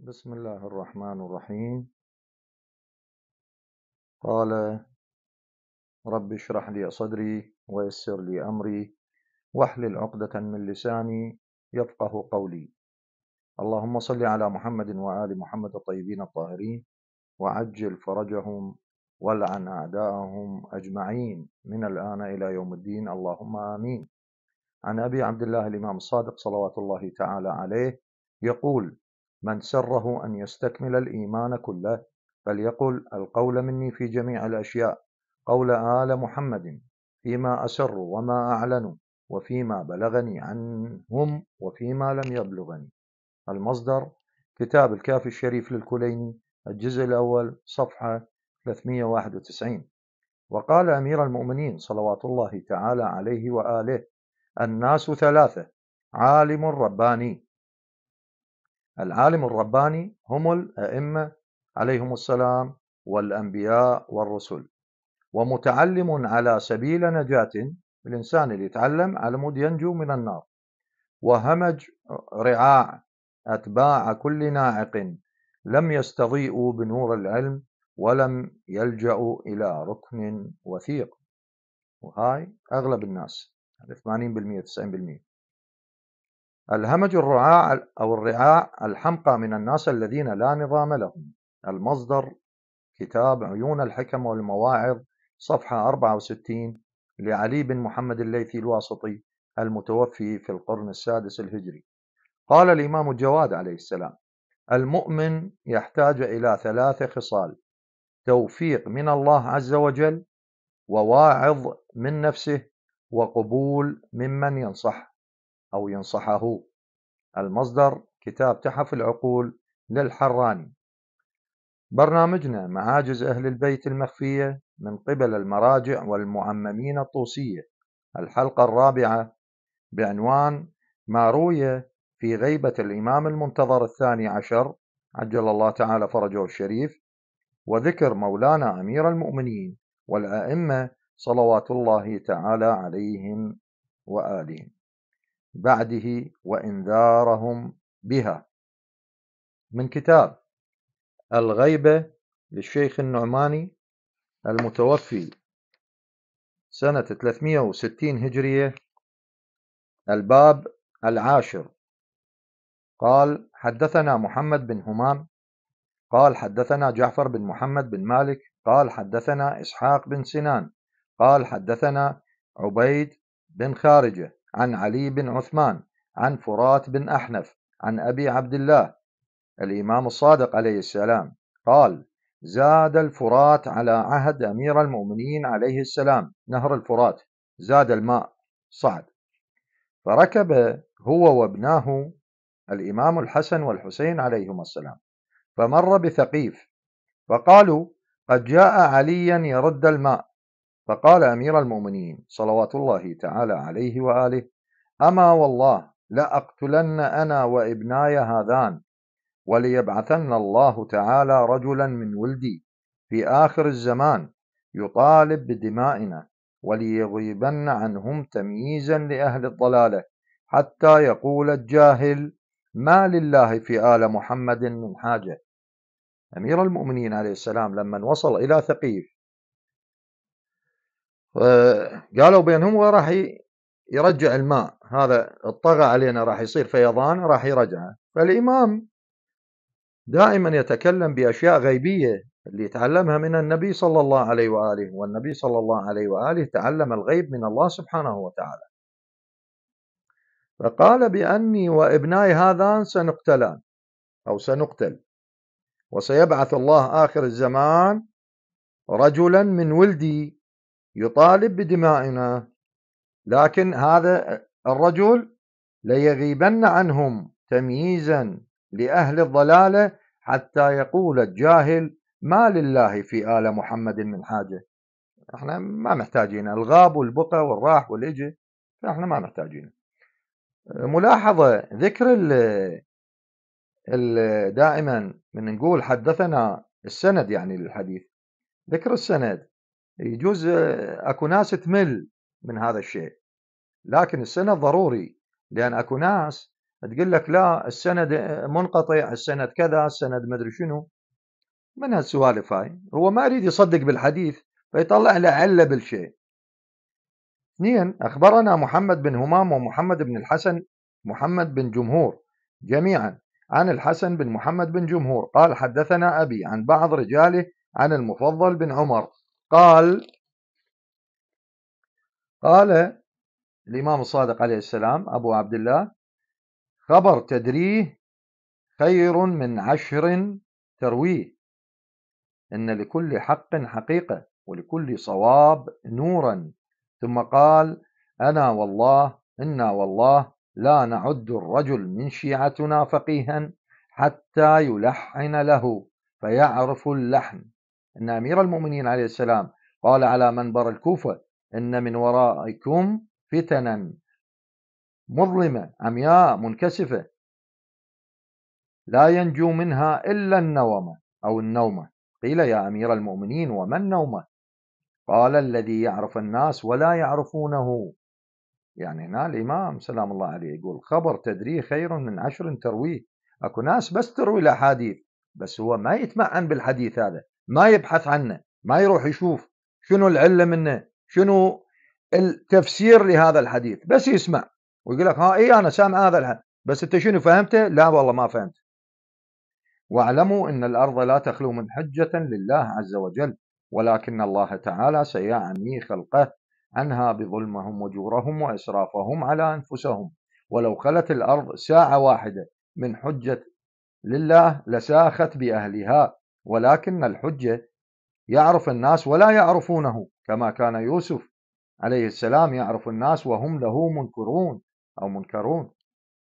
بسم الله الرحمن الرحيم قال رب اشرح لي صدري ويسر لي أمري واحلل عقدة من لساني يفقه قولي اللهم صل على محمد وآل محمد الطيبين الطاهرين وعجل فرجهم والعن أعداءهم أجمعين من الآن إلى يوم الدين اللهم آمين عن أبي عبد الله الإمام الصادق صلوات الله تعالى عليه يقول من سره أن يستكمل الإيمان كله فليقل القول مني في جميع الأشياء قول آل محمد فيما أسروا وما أعلنوا وفيما بلغني عنهم وفيما لم يبلغني المصدر كتاب الكافي الشريف للكليني الجزء الأول صفحة 391 وقال أمير المؤمنين صلوات الله تعالى عليه وآله الناس ثلاثة عالم رباني العالم الرباني هم الأئمة عليهم السلام والأنبياء والرسل ومتعلم على سبيل نجاة الإنسان اللي يتعلم على مود ينجو من النار وهمج رعاع أتباع كل ناعق لم يستضيئوا بنور العلم ولم يلجأوا إلى ركن وثيق وهاي أغلب الناس 80% يعني 90% الهمج الرعاع أو الرعاع الحمقى من الناس الذين لا نظام لهم المصدر كتاب عيون الحكم والمواعظ صفحة 64 لعلي بن محمد الليثي الواسطي المتوفي في القرن السادس الهجري قال الإمام الجواد عليه السلام المؤمن يحتاج إلى ثلاث خصال توفيق من الله عز وجل وواعظ من نفسه وقبول ممن ينصح أو ينصحه المصدر كتاب تحف العقول للحراني برنامجنا معاجز أهل البيت المخفية من قبل المراجع والمعممين الطوسية الحلقة الرابعة بعنوان ما روي في غيبة الإمام المنتظر الثاني عشر عجل الله تعالى فرجه الشريف وذكر مولانا أمير المؤمنين والأئمة صلوات الله تعالى عليهم وآلهم بعده وإنذارهم بها من كتاب الغيبة للشيخ النعماني المتوفي سنة 360 هجرية الباب العاشر قال حدثنا محمد بن همام قال حدثنا جعفر بن محمد بن مالك قال حدثنا إسحاق بن سنان قال حدثنا عبيد بن خارجة عن علي بن عثمان عن فرات بن أحنف عن أبي عبد الله الإمام الصادق عليه السلام قال زاد الفرات على عهد أمير المؤمنين عليه السلام نهر الفرات زاد الماء صعد فركب هو وابناه الإمام الحسن والحسين عليهما السلام فمر بثقيف فقالوا قد جاء عليا يرد الماء فقال أمير المؤمنين صلوات الله تعالى عليه وآله أما والله لأقتلن أنا وابناي هذان وليبعثن الله تعالى رجلا من ولدي في آخر الزمان يطالب بدمائنا وليغيبن عنهم تمييزا لأهل الضلالة حتى يقول الجاهل ما لله في آل محمد من حاجة أمير المؤمنين عليه السلام لما وصل إلى ثقيف قالوا بينهم وراح يرجع الماء هذا الطغى علينا راح يصير فيضان راح يرجعه فالإمام دائما يتكلم بأشياء غيبية اللي تعلمها من النبي صلى الله عليه وآله والنبي صلى الله عليه وآله تعلم الغيب من الله سبحانه وتعالى فقال بأني وابناي هذان سنقتلان أو سنقتل وسيبعث الله آخر الزمان رجلا من ولدي يطالب بدمائنا لكن هذا الرجل ليغيبن عنهم تمييزا لأهل الضلالة حتى يقول الجاهل ما لله في آل محمد من حاجة احنا ما محتاجين الغاب والبقى والراح والإجي احنا ما محتاجين ملاحظة ذكر دائما من نقول حدثنا السند يعني للحديث ذكر السند يجوز آه، اكو ناس تمل من هذا الشيء لكن السند ضروري لان اكو ناس تقول لك لا السند آه، منقطع السند كذا السند مدري شنو من هالسوالف هاي هو ما يريد يصدق بالحديث فيطلع له عله بالشيء اثنين اخبرنا محمد بن همام ومحمد بن الحسن محمد بن جمهور جميعا عن الحسن بن محمد بن جمهور قال حدثنا ابي عن بعض رجاله عن المفضل بن عمر قال قال الإمام الصادق عليه السلام أبو عبد الله خبر تدريه خير من عشر ترويه إن لكل حق حقيقة ولكل صواب نورا ثم قال أنا والله إنا والله لا نعد الرجل من شيعتنا فقيها حتى يلحن له فيعرف اللحن أن أمير المؤمنين عليه السلام قال على منبر الكوفة إن من ورائكم فتنا مظلمة عمياء منكسفة لا ينجو منها إلا النومة أو النومة قيل يا أمير المؤمنين وما النومة قال الذي يعرف الناس ولا يعرفونه يعني هنا الإمام سلام الله عليه يقول خبر تدريه خير من عشر ترويه أكو ناس بس تروي الأحاديث بس هو ما يتمعن بالحديث هذا ما يبحث عنه ما يروح يشوف شنو العله منه شنو التفسير لهذا الحديث بس يسمع ويقول لك ها اي انا سامع هذا الحديث بس انت شنو فهمته لا والله ما فهمت واعلموا ان الارض لا تخلو من حجه لله عز وجل ولكن الله تعالى سيعني خلقه عنها بظلمهم وجورهم واسرافهم على انفسهم ولو خلت الارض ساعه واحده من حجه لله لساخت باهلها ولكن الحجة يعرف الناس ولا يعرفونه كما كان يوسف عليه السلام يعرف الناس وهم له منكرون أو منكرون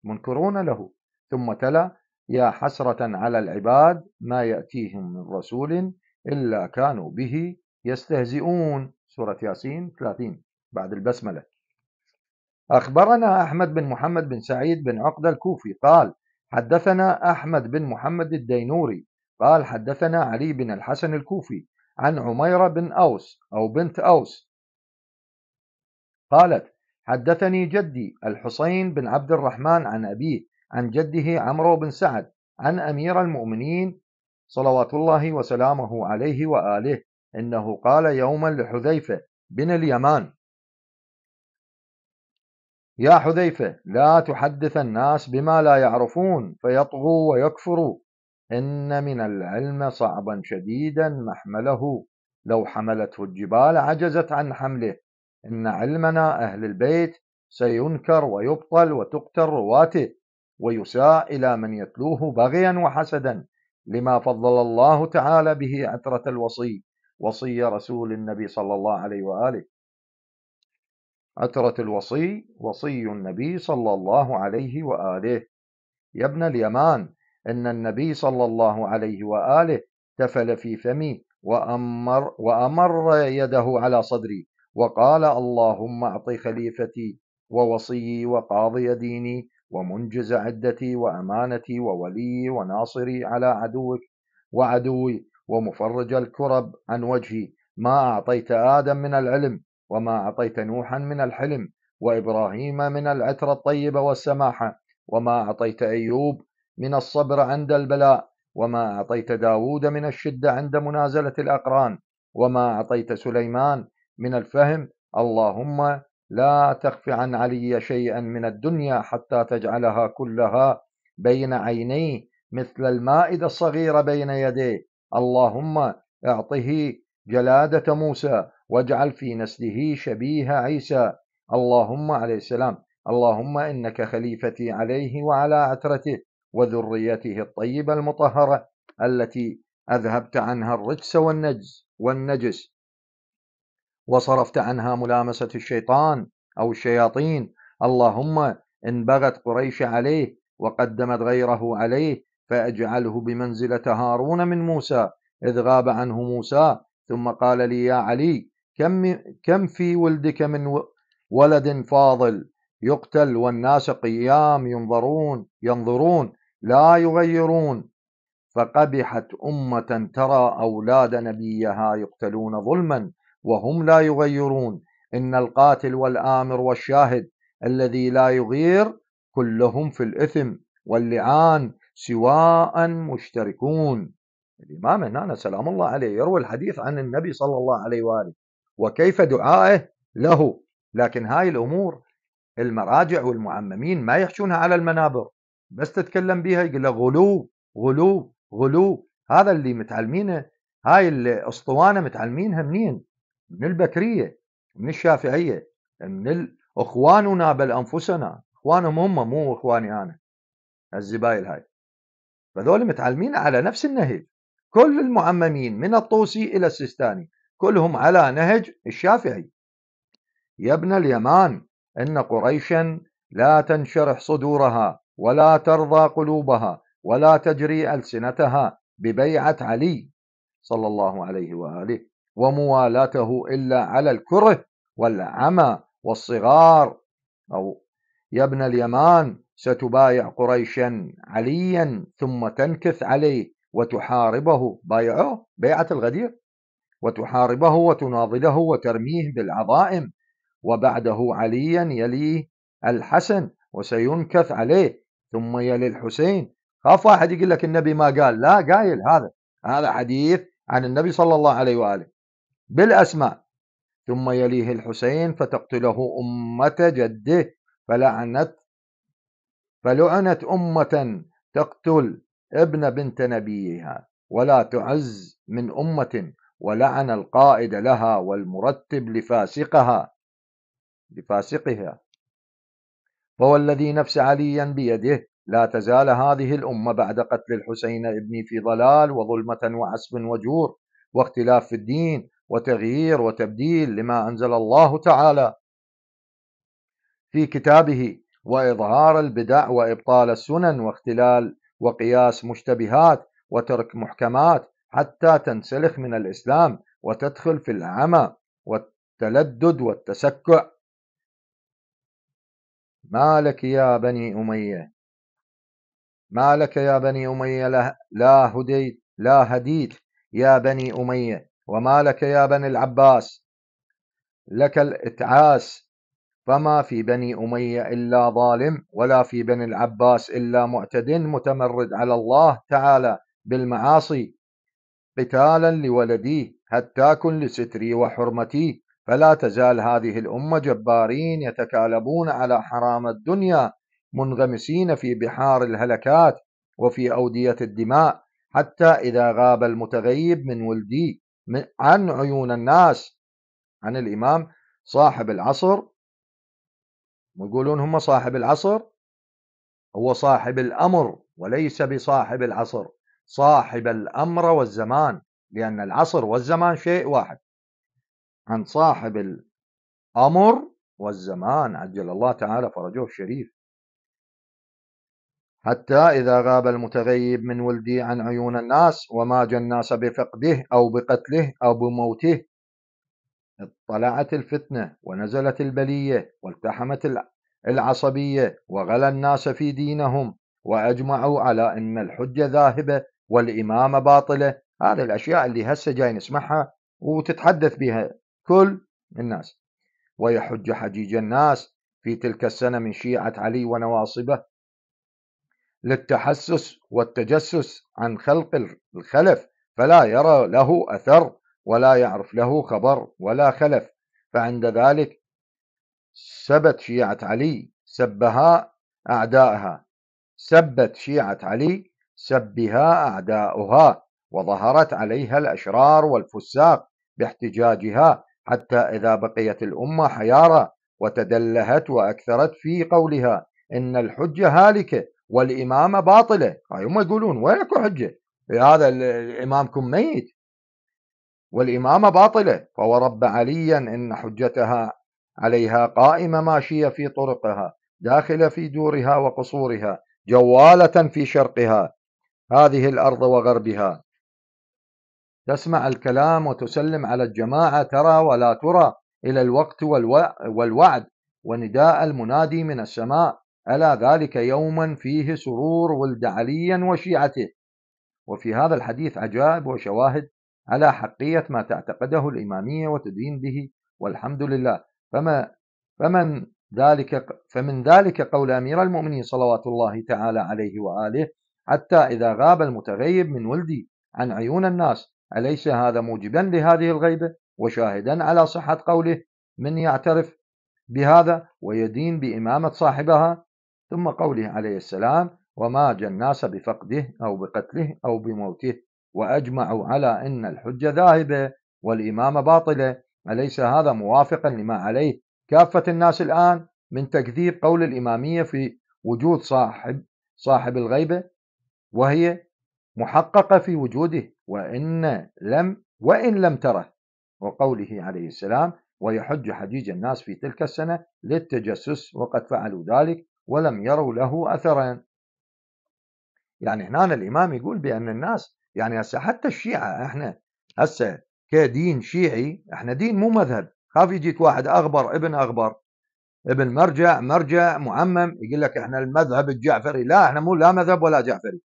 منكرون له ثم تلا يا حسرة على العباد ما يأتيهم من رسول إلا كانوا به يستهزئون سورة ياسين 30 بعد البسملة أخبرنا أحمد بن محمد بن سعيد بن عقد الكوفي قال حدثنا أحمد بن محمد الدينوري قال حدثنا علي بن الحسن الكوفي عن عميرة بن أوس أو بنت أوس قالت حدثني جدي الحسين بن عبد الرحمن عن أبيه عن جده عمرو بن سعد عن أمير المؤمنين صلوات الله وسلامه عليه وآله إنه قال يوما لحذيفة بن اليمان يا حذيفة لا تحدث الناس بما لا يعرفون فيطغوا ويكفروا إن من العلم صعبا شديدا محمله لو حملته الجبال عجزت عن حمله إن علمنا أهل البيت سينكر ويبطل وتقتل رواته ويساء إلى من يتلوه بغيا وحسدا لما فضل الله تعالى به عترة الوصي وصي رسول النبي صلى الله عليه وآله عترة الوصي وصي النبي صلى الله عليه وآله يا ابن اليمان أن النبي صلى الله عليه وآله تفل في فمي وأمر, وأمر يده على صدري وقال اللهم أعط خليفتي ووصيي وقاضي ديني ومنجز عدتي وأمانتي وولي وناصري على عدوك وعدوي ومفرج الكرب عن وجهي ما أعطيت آدم من العلم وما أعطيت نوحا من الحلم وإبراهيم من العترة الطيبة والسماحة وما أعطيت أيوب من الصبر عند البلاء وما أعطيت داود من الشدة عند منازلة الأقران وما أعطيت سليمان من الفهم اللهم لا تخف عن علي شيئا من الدنيا حتى تجعلها كلها بين عينيه مثل المائدة الصغيرة بين يديه اللهم اعطه جلادة موسى واجعل في نسله شبيه عيسى اللهم عليه السلام اللهم إنك خليفتي عليه وعلى عترته وذريته الطيبة المطهرة التي أذهبت عنها الرجس والنجس والنجس وصرفت عنها ملامسة الشيطان أو الشياطين اللهم إن بغت قريش عليه وقدمت غيره عليه فأجعله بمنزلة هارون من موسى إذ غاب عنه موسى ثم قال لي يا علي كم, كم في ولدك من ولد فاضل يقتل والناس قيام ينظرون ينظرون لا يغيرون فقبحت أمة ترى أولاد نبيها يقتلون ظلما وهم لا يغيرون إن القاتل والآمر والشاهد الذي لا يغير كلهم في الإثم واللعان سواء مشتركون الإمام هنا سلام الله عليه يروي الحديث عن النبي صلى الله عليه وآله وكيف دعائه له لكن هاي الأمور المراجع والمعممين ما يحشونها على المنابر بس تتكلم بيها يقول له غلو غلو غلو هذا اللي متعلمينه هاي الاسطوانه متعلمينها منين؟ من البكريه من الشافعيه من اخواننا بل انفسنا اخوانهم هم مو اخواني انا الزبايل هاي فذول متعلمين على نفس النهج كل المعممين من الطوسي الى السيستاني كلهم على نهج الشافعي يا ابن اليمان ان قريشا لا تنشرح صدورها ولا ترضى قلوبها ولا تجري ألسنتها ببيعة علي صلى الله عليه وآله وموالاته إلا على الكره والعمى والصغار أو يا ابن اليمان ستبايع قريشا عليا ثم تنكث عليه وتحاربه بايعوه بيعة الغدير وتحاربه وتناضله وترميه بالعظائم وبعده عليا يليه الحسن وسينكث عليه ثم يلي الحسين خاف واحد يقول لك النبي ما قال لا قايل هذا هذا حديث عن النبي صلى الله عليه وآله بالأسماء ثم يليه الحسين فتقتله أمة جده فلعنت فلعنت أمة تقتل ابن بنت نبيها ولا تعز من أمة ولعن القائد لها والمرتب لفاسقها لفاسقها وهو الذي نفس عليا بيده لا تزال هذه الأمة بعد قتل الحسين ابني في ضلال وظلمة وعسب وجور واختلاف في الدين وتغيير وتبديل لما أنزل الله تعالى في كتابه وإظهار البدع وإبطال السنن واختلال وقياس مشتبهات وترك محكمات حتى تنسلخ من الإسلام وتدخل في العمى والتلدد والتسكع ما لك يا بني أمية ما لك يا بني أمية لا هديت لا هديت يا بني أمية وما لك يا بني العباس لك الإتعاس فما في بني أمية إلا ظالم ولا في بني العباس إلا معتد متمرد على الله تعالى بالمعاصي قتالا لولديه هتاك لستري وحرمتي فلا تزال هذه الأمة جبارين يتكالبون على حرام الدنيا منغمسين في بحار الهلكات وفي أودية الدماء حتى إذا غاب المتغيب من ولدي عن عيون الناس عن الإمام صاحب العصر ويقولون هم صاحب العصر هو صاحب الأمر وليس بصاحب العصر صاحب الأمر والزمان لأن العصر والزمان شيء واحد عن صاحب الأمر والزمان عجل الله تعالى فرجه الشريف حتى إذا غاب المتغيب من ولدي عن عيون الناس وماج الناس بفقده أو بقتله أو بموته اطلعت الفتنة ونزلت البلية والتحمت العصبية وغلى الناس في دينهم وأجمعوا على أن الحجة ذاهبة والإمامة باطلة هذه الأشياء اللي هسه جاي نسمعها وتتحدث بها كل الناس ويحج حجيج الناس في تلك السنة من شيعة علي ونواصبه للتحسس والتجسس عن خلق الخلف فلا يرى له أثر ولا يعرف له خبر ولا خلف فعند ذلك سبت شيعة علي سبها أعداءها سبت شيعة علي سبها أعداؤها وظهرت عليها الأشرار والفساق باحتجاجها حتى إذا بقيت الأمة حيارى وتدلهت وأكثرت في قولها إن الحجة هالكة والإمامة باطلة هاي آه، هم يقولون وين أكو حجة إيه، هذا الإمامكم ميت والإمامة باطلة فورب عليا إن حجتها عليها قائمة ماشية في طرقها داخلة في دورها وقصورها جوالة في شرقها هذه الأرض وغربها تسمع الكلام وتسلم على الجماعة ترى ولا ترى إلى الوقت والوعد ونداء المنادي من السماء ألا ذلك يوما فيه سرور ولد عليا وشيعته وفي هذا الحديث عجائب وشواهد على حقية ما تعتقده الإمامية وتدين به والحمد لله فما فمن ذلك فمن ذلك قول أمير المؤمنين صلوات الله تعالى عليه وآله حتى إذا غاب المتغيب من ولدي عن عيون الناس أليس هذا موجبا لهذه الغيبة وشاهدا على صحة قوله من يعترف بهذا ويدين بإمامة صاحبها ثم قوله عليه السلام وما جناس بفقده أو بقتله أو بموته وأجمعوا على أن الحجة ذاهبة والإمامة باطلة أليس هذا موافقا لما عليه كافة الناس الآن من تكذيب قول الإمامية في وجود صاحب صاحب الغيبة وهي محققة في وجوده وإن لم وإن لم تره وقوله عليه السلام ويحج حجيج الناس في تلك السنة للتجسس وقد فعلوا ذلك ولم يروا له أثرا يعني هنا الإمام يقول بأن الناس يعني هسه حتى الشيعة احنا هسه كدين شيعي احنا دين مو مذهب خاف يجيك واحد أغبر ابن أغبر ابن مرجع مرجع معمم يقول لك احنا المذهب الجعفري لا احنا مو لا مذهب ولا جعفري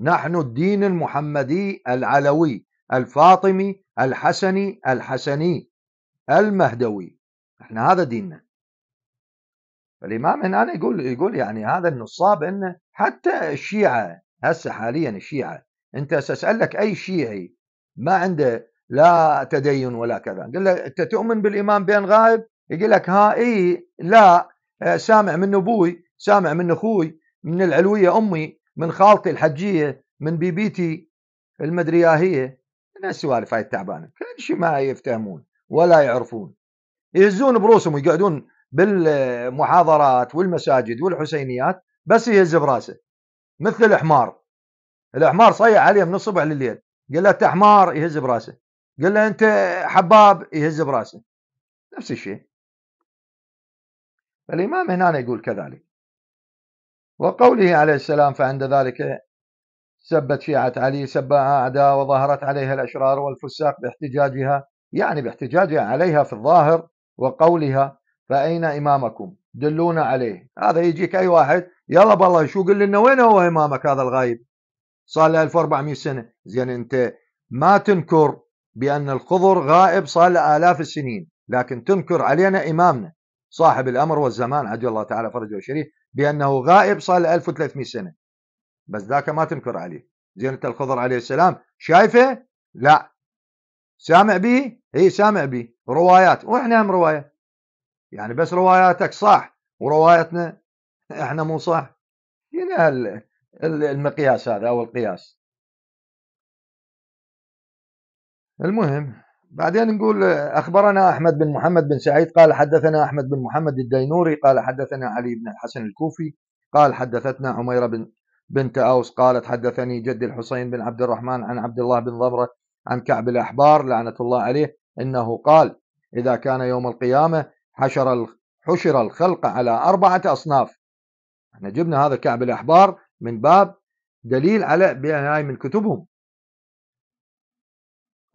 نحن الدين المحمدي العلوي الفاطمي الحسني الحسني المهدوي احنا هذا ديننا فالامام هنا يقول يقول يعني هذا النصاب انه حتى الشيعه هسه حاليا الشيعه انت اسالك اي شيعي ما عنده لا تدين ولا كذا قل له انت تؤمن بالامام بين غائب يقول لك ها اي لا آه، سامع من ابوي سامع من اخوي من العلويه امي من خالتي الحجيه من بيبيتي المدرياهيه من السوالف هاي التعبانه كل شيء ما يفتهمون ولا يعرفون يهزون بروسهم ويقعدون بالمحاضرات والمساجد والحسينيات بس يهز براسه مثل الحمار الحمار صيح عليه من الصبح لليل قال له انت حمار يهز براسه قال له انت حباب يهز براسه نفس الشيء الامام هنا يقول كذلك وقوله عليه السلام فعند ذلك سبت شيعة علي سباها أعداء وظهرت عليها الأشرار والفساق باحتجاجها يعني باحتجاجها عليها في الظاهر وقولها فأين إمامكم دلونا عليه هذا يجيك أي واحد يلا بالله شو قل لنا وين هو إمامك هذا الغايب صار له 1400 سنة زين أنت ما تنكر بأن الخضر غائب صار له آلاف السنين لكن تنكر علينا إمامنا صاحب الامر والزمان عجل الله تعالى فرجه الشريف بانه غائب صار له 1300 سنه بس ذاك ما تنكر عليه زين انت الخضر عليه السلام شايفه؟ لا سامع به؟ اي سامع به روايات واحنا هم روايه يعني بس رواياتك صح وروايتنا احنا مو صح هنا المقياس هذا او القياس المهم بعدين نقول آه، اخبرنا احمد بن محمد بن سعيد قال حدثنا احمد بن محمد الدينوري قال حدثنا علي بن الحسن الكوفي قال حدثتنا عميره بن بنت اوس قالت حدثني جدي الحسين بن عبد الرحمن عن عبد الله بن ضبره عن كعب الاحبار لعنه الله عليه انه قال اذا كان يوم القيامه حشر حشر الخلق على اربعه اصناف احنا جبنا هذا كعب الاحبار من باب دليل على هاي من كتبهم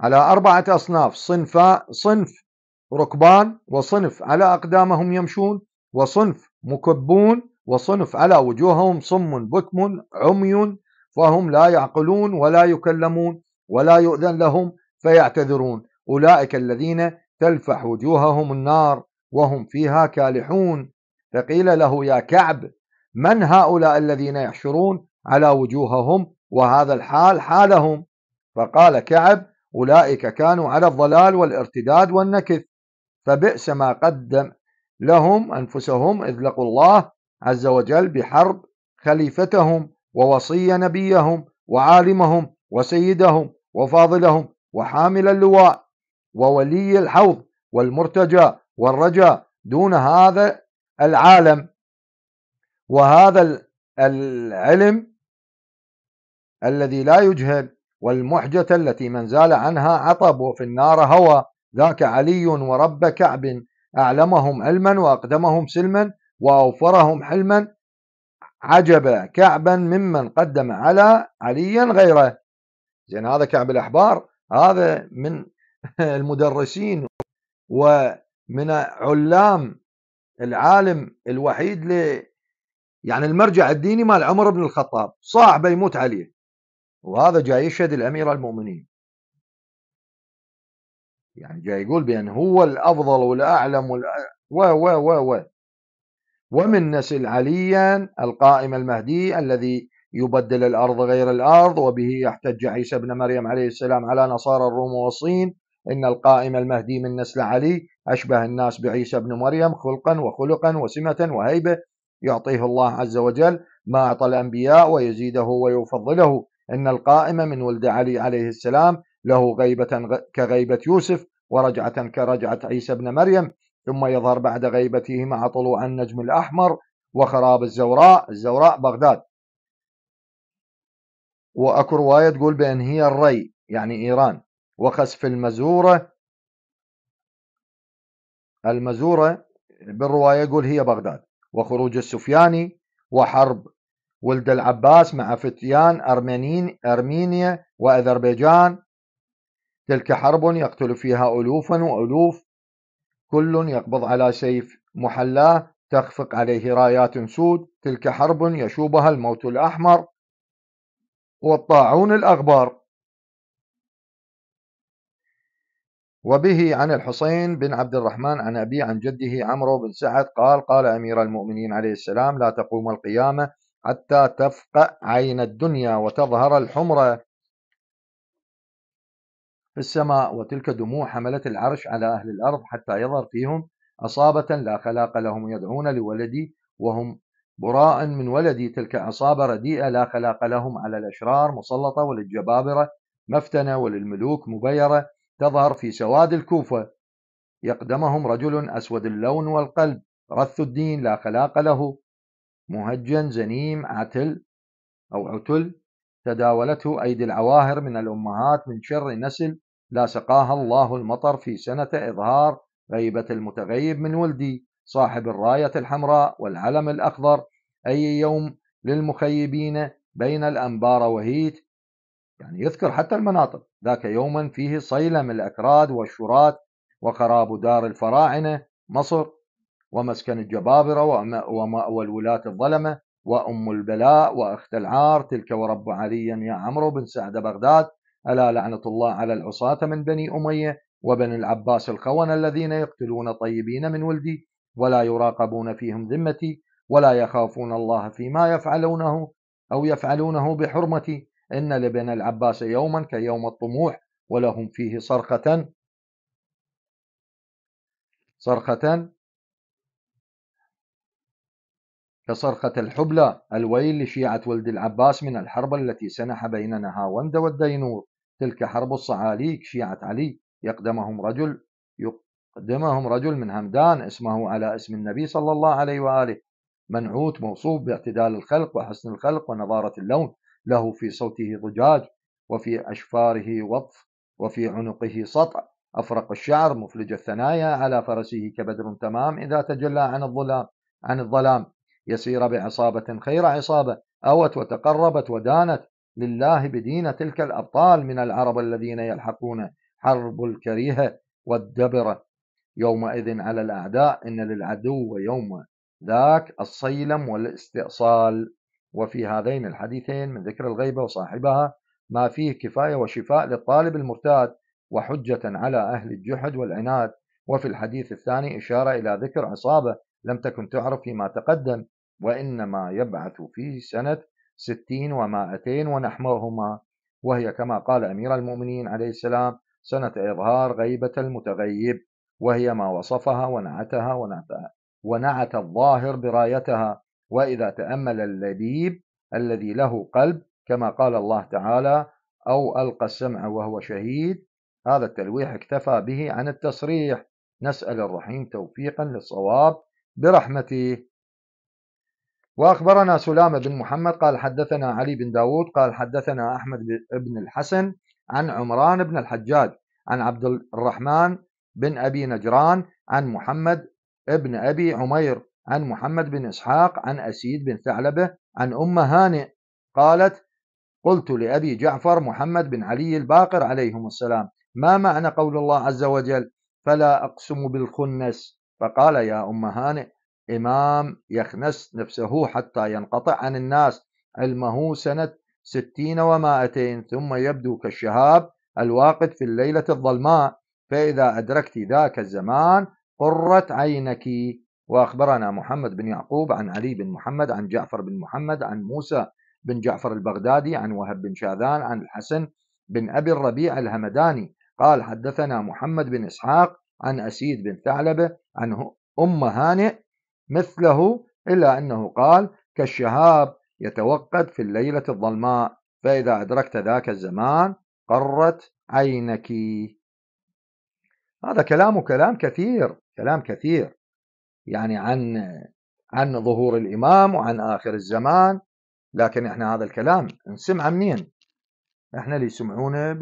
على أربعة أصناف صنف صنف ركبان وصنف على أقدامهم يمشون وصنف مكبون وصنف على وجوههم صم بكم عمي فهم لا يعقلون ولا يكلمون ولا يؤذن لهم فيعتذرون أولئك الذين تلفح وجوههم النار وهم فيها كالحون فقيل له يا كعب من هؤلاء الذين يحشرون على وجوههم وهذا الحال حالهم فقال كعب أولئك كانوا على الضلال والارتداد والنكث فبئس ما قدم لهم أنفسهم إذ لقوا الله عز وجل بحرب خليفتهم ووصي نبيهم وعالمهم وسيدهم وفاضلهم وحامل اللواء وولي الحوض والمرتجى والرجاء دون هذا العالم وهذا العلم الذي لا يجهل والمحجة التي من زال عنها عطب وفي النار هوى ذاك علي ورب كعب أعلمهم علما وأقدمهم سلما وأوفرهم حلما عجب كعبا ممن قدم على عليا غيره زين هذا كعب الأحبار هذا من المدرسين ومن علام العالم الوحيد ل يعني المرجع الديني مال عمر بن الخطاب صاحبه يموت عليه وهذا جاي يشهد الأمير المؤمنين يعني جاي يقول بأن هو الأفضل والأعلم و و و و ومن نسل عليا القائم المهدي الذي يبدل الأرض غير الأرض وبه يحتج عيسى ابن مريم عليه السلام على نصارى الروم والصين إن القائم المهدي من نسل علي أشبه الناس بعيسى ابن مريم خلقا وخلقا وسمة وهيبة يعطيه الله عز وجل ما أعطى الأنبياء ويزيده ويفضله إن القائمة من ولد علي عليه السلام له غيبة كغيبة يوسف ورجعة كرجعة عيسى بن مريم ثم يظهر بعد غيبته مع طلوع النجم الأحمر وخراب الزوراء الزوراء بغداد وأكو رواية تقول بأن هي الري يعني إيران وخسف المزورة المزورة بالرواية يقول هي بغداد وخروج السفياني وحرب ولد العباس مع فتيان أرمينين أرمينيا وأذربيجان تلك حرب يقتل فيها ألوفا وألوف كل يقبض على سيف محلاه تخفق عليه رايات سود تلك حرب يشوبها الموت الأحمر والطاعون الأغبار وبه عن الحسين بن عبد الرحمن عن أبي عن جده عمرو بن سعد قال قال أمير المؤمنين عليه السلام لا تقوم القيامة حتى تفقأ عين الدنيا وتظهر الحمرة في السماء وتلك دموع حملت العرش على أهل الأرض حتى يظهر فيهم أصابة لا خلاق لهم يدعون لولدي وهم براء من ولدي تلك أصابة رديئة لا خلاق لهم على الأشرار مسلطة وللجبابرة مفتنة وللملوك مبيرة تظهر في سواد الكوفة يقدمهم رجل أسود اللون والقلب رث الدين لا خلاق له مهجن زنيم عتل أو عتل تداولته أيدي العواهر من الأمهات من شر نسل لا سقاها الله المطر في سنة إظهار غيبة المتغيب من ولدي صاحب الراية الحمراء والعلم الأخضر أي يوم للمخيبين بين الأنبار وهيت يعني يذكر حتى المناطق ذاك يوما فيه صيلم الأكراد والشرات وخراب دار الفراعنة مصر ومسكن الجبابرة ومأوى الولاة الظلمة وأم البلاء وأخت العار تلك ورب عليا يا عمرو بن سعد بغداد ألا لعنة الله على العصاة من بني أمية وبني العباس الخونة الذين يقتلون طيبين من ولدي ولا يراقبون فيهم ذمتي ولا يخافون الله فيما يفعلونه أو يفعلونه بحرمتي إن لبني العباس يوما كيوم الطموح ولهم فيه صرخة صرخة كصرخة الحبلى الويل لشيعة ولد العباس من الحرب التي سنح بين نهاوند والدينور تلك حرب الصعاليك شيعة علي يقدمهم رجل يقدمهم رجل من همدان اسمه على اسم النبي صلى الله عليه وآله منعوت موصوف باعتدال الخلق وحسن الخلق ونضارة اللون له في صوته ضجاج وفي أشفاره وطف وفي عنقه سطع أفرق الشعر مفلج الثنايا على فرسه كبدر تمام إذا تجلى عن الظلام عن الظلام يسير بعصابة خير عصابة أوت وتقربت ودانت لله بدين تلك الأبطال من العرب الذين يلحقون حرب الكريهة والدبرة يومئذ على الأعداء إن للعدو يوم ذاك الصيلم والاستئصال وفي هذين الحديثين من ذكر الغيبة وصاحبها ما فيه كفاية وشفاء للطالب المرتاد وحجة على أهل الجحد والعناد وفي الحديث الثاني إشارة إلى ذكر عصابة لم تكن تعرف فيما تقدم وإنما يبعث في سنة ستين ومائتين ونحوهما وهي كما قال أمير المؤمنين عليه السلام سنة إظهار غيبة المتغيب وهي ما وصفها ونعتها ونعتها ونعت الظاهر برايتها وإذا تأمل اللبيب الذي له قلب كما قال الله تعالى أو ألقى السمع وهو شهيد هذا التلويح اكتفى به عن التصريح نسأل الرحيم توفيقا للصواب برحمته وأخبرنا سلامة بن محمد قال حدثنا علي بن داود قال حدثنا أحمد بن الحسن عن عمران بن الحجاج عن عبد الرحمن بن أبي نجران عن محمد بن أبي عمير عن محمد بن إسحاق عن أسيد بن ثعلبة عن أم هانئ قالت قلت لأبي جعفر محمد بن علي الباقر عليهم السلام ما معنى قول الله عز وجل فلا أقسم بالخنس فقال يا أم هانئ إمام يخنس نفسه حتى ينقطع عن الناس علمه سنة ستين ومائتين ثم يبدو كالشهاب الواقد في الليلة الظلماء فإذا أدركت ذاك الزمان قرت عينك وأخبرنا محمد بن يعقوب عن علي بن محمد عن جعفر بن محمد عن موسى بن جعفر البغدادي عن وهب بن شاذان عن الحسن بن أبي الربيع الهمداني قال حدثنا محمد بن إسحاق عن أسيد بن ثعلبة عن أم هانئ مثله إلا أنه قال كالشهاب يتوقد في الليلة الظلماء فإذا أدركت ذاك الزمان قرت عينك هذا كلام كلام كثير كلام كثير يعني عن عن ظهور الإمام وعن آخر الزمان لكن احنا هذا الكلام نسمع منين احنا اللي يسمعونه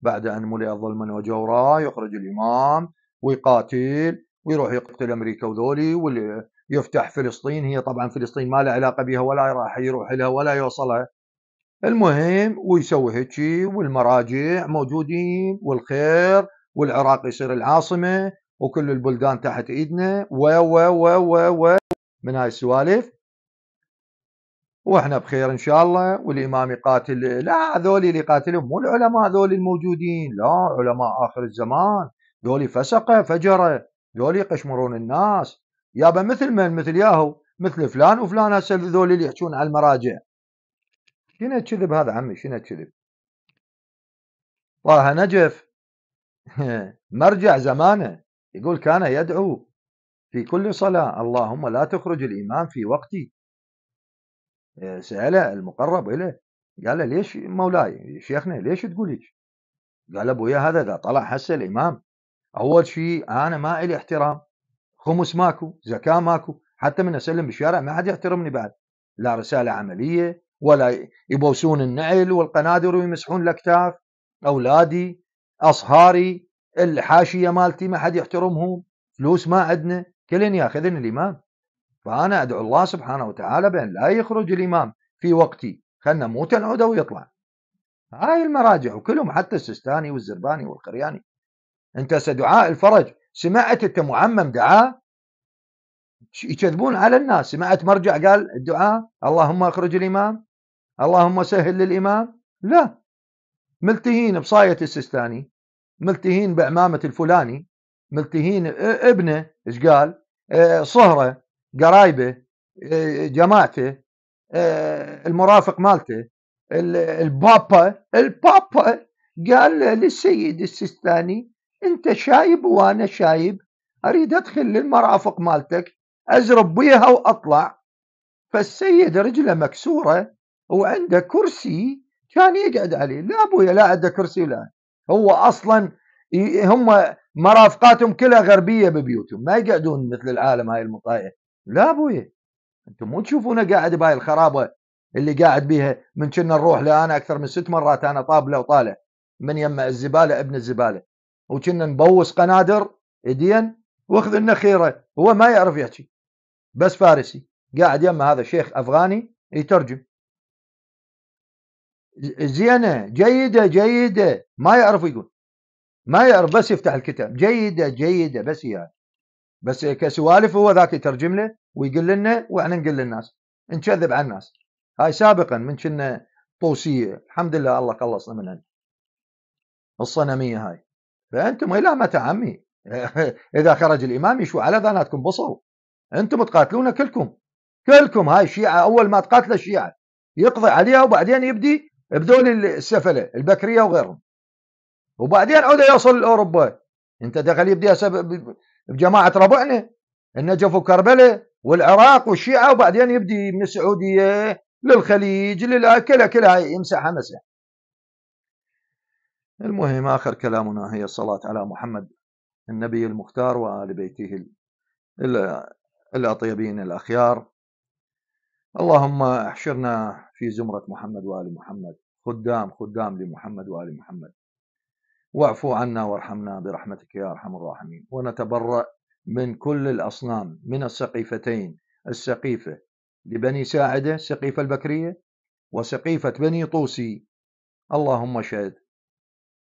بعد أن ملئ ظلما وجورا يخرج الإمام ويقاتل ويروح يقتل امريكا وذولي واللي يفتح فلسطين هي طبعا فلسطين ما لها علاقه بها ولا راح يروح لها ولا يوصلها المهم ويسوي هيجي والمراجع موجودين والخير والعراق يصير العاصمه وكل البلدان تحت ايدنا و و و و و من هاي السوالف واحنا بخير ان شاء الله والامام يقاتل لا هذول اللي يقاتلهم مو العلماء هذول الموجودين لا علماء اخر الزمان ذولي فسقه فجره ذولي يقشمرون الناس يابا مثل من مثل ياهو مثل فلان وفلان هسه ذولي اللي يحجون على المراجع شنو الكذب هذا عمي شنو الكذب طه نجف مرجع زمانه يقول كان يدعو في كل صلاة اللهم لا تخرج الإمام في وقتي سأله المقرب إليه قال له ليش مولاي شيخنا ليش تقول هيك؟ قال ابويا هذا اذا طلع هسه الامام اول شيء انا ما الي احترام خمس ماكو زكاه ماكو حتى من اسلم بالشارع ما حد يحترمني بعد لا رساله عمليه ولا يبوسون النعل والقنادر ويمسحون الاكتاف اولادي اصهاري الحاشيه مالتي ما حد يحترمهم فلوس ما عندنا كلن ياخذن الامام فانا ادعو الله سبحانه وتعالى بان لا يخرج الامام في وقتي خلنا موتا عوده ويطلع هاي المراجع وكلهم حتى السستاني والزرباني والقرياني انت دعاء الفرج سمعت انت معمم دعاء يكذبون على الناس سمعت مرجع قال الدعاء اللهم اخرج الامام اللهم سهل للامام لا ملتهين بصاية السيستاني ملتهين بعمامة الفلاني ملتهين ابنه ايش قال آه، صهره قرايبه آه، جماعته آه، المرافق مالته البابا البابا قال للسيد السيستاني انت شايب وانا شايب اريد ادخل للمرافق مالتك ازرب بيها واطلع فالسيد رجله مكسوره وعنده كرسي كان يقعد عليه لا ابويا لا عنده كرسي لا هو اصلا هم مرافقاتهم كلها غربيه ببيوتهم ما يقعدون مثل العالم هاي المطايع لا ابويا انتم مو تشوفونه قاعد بهاي الخرابه اللي قاعد بيها من كنا نروح لانا انا اكثر من ست مرات انا طابله وطالع من يم الزباله ابن الزباله وكنا نبوس قنادر ايدين واخذ لنا خيره هو ما يعرف يحكي بس فارسي قاعد يم هذا شيخ افغاني يترجم زينه جيده جيده ما يعرف يقول ما يعرف بس يفتح الكتاب جيده جيده بس هي يعني. بس كسوالف هو ذاك يترجم له ويقول لنا واحنا نقول للناس نكذب على الناس هاي سابقا من كنا طوسيه الحمد لله الله خلصنا منها الصنميه هاي فأنتم الى متى عمي إذا خرج الإمام يشو على ذاناتكم بصل أنتم تقاتلون كلكم كلكم هاي الشيعة أول ما تقاتل الشيعة يقضي عليها وبعدين يبدي بذول السفلة البكرية وغيرهم وبعدين عوده يوصل لأوروبا أنت دخل يبدي بجماعة ربعنا النجف وكربلاء والعراق والشيعة وبعدين يبدي من السعودية للخليج للأكلة كلها يمسحها مسح المهم آخر كلامنا هي الصلاة على محمد النبي المختار وآل بيته الأطيبين الأخيار اللهم احشرنا في زمرة محمد وآل محمد خدام خدام لمحمد وآل محمد واعفو عنا وارحمنا برحمتك يا أرحم الراحمين ونتبرأ من كل الأصنام من السقيفتين السقيفة لبني ساعدة سقيفة البكرية وسقيفة بني طوسي اللهم شهد